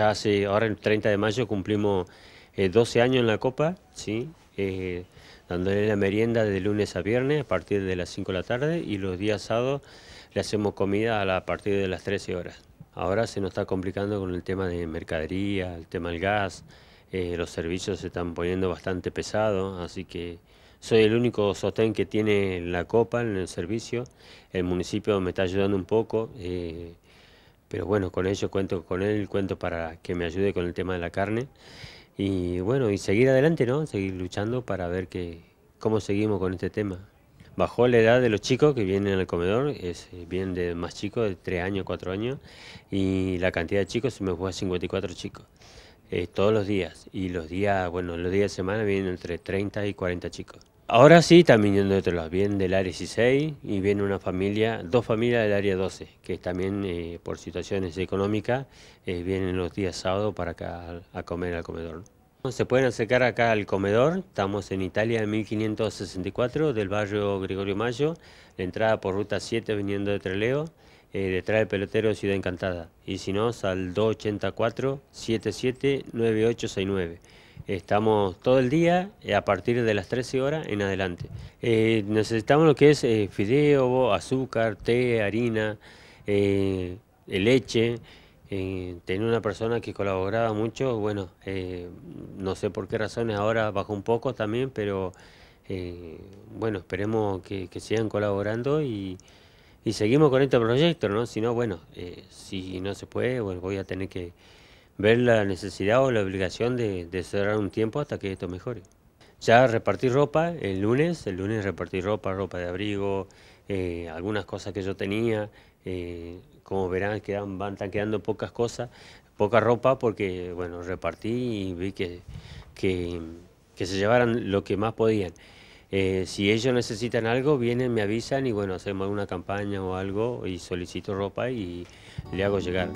Ya hace, ahora el 30 de mayo cumplimos 12 eh, años en la Copa, ¿sí? Eh, dándole la merienda de lunes a viernes a partir de las 5 de la tarde y los días sábados le hacemos comida a, partir de las 13 horas. Ahora se nos está complicando con el tema de mercadería, el tema del gas, eh, los servicios se están poniendo bastante pesados, así que soy el único sostén que tiene la copa en el servicio. El municipio me está ayudando un poco pero bueno, con ellos cuento con él, cuento para que me ayude con el tema de la carne y bueno, y seguir adelante, ¿no? Seguir luchando para ver que, cómo seguimos con este tema. Bajó la edad de los chicos que vienen al comedor, es eh, bien de más chicos, de 3 años, 4 años, y la cantidad de chicos se me fue a 54 chicos, eh, todos los días. Y los días, bueno, los días de semana vienen entre 30 y 40 chicos. Ahora sí están viniendo de otros, Vienen del área 16 y viene una familia, dos familias del área 12, que también eh, por situaciones económicas eh, vienen los días sábados para acá a comer al comedor. Se pueden acercar acá al comedor. Estamos en Italia 1564 del barrio Gregorio Mayo. La entrada por ruta 7 viniendo de Treleo. Eh, detrás del pelotero Ciudad Encantada. Y si no, al 284 77 Estamos todo el día eh, a partir de las 13 horas en adelante. Eh, necesitamos lo que es eh, fideo, azúcar, té, harina, leche. tenía una persona que colaboraba mucho, bueno, no sé por qué razones ahora bajó un poco también, pero bueno, esperemos que, sigan colaborando y, seguimos con este proyecto, ¿no? Si no, bueno, si no se puede, voy a tener que, ver la necesidad o la obligación de, cerrar un tiempo hasta que esto mejore. Ya repartí ropa el lunes, el lunes repartí ropa, ropa de abrigo, eh, algunas cosas que yo tenía, eh, como verán quedan, van, están quedando pocas cosas, poca ropa porque bueno, repartí y vi que, que, se llevaran lo que más podían. Eh, si ellos necesitan algo, vienen, me avisan y bueno, hacemos una campaña o algo y solicito ropa y le hago llegar.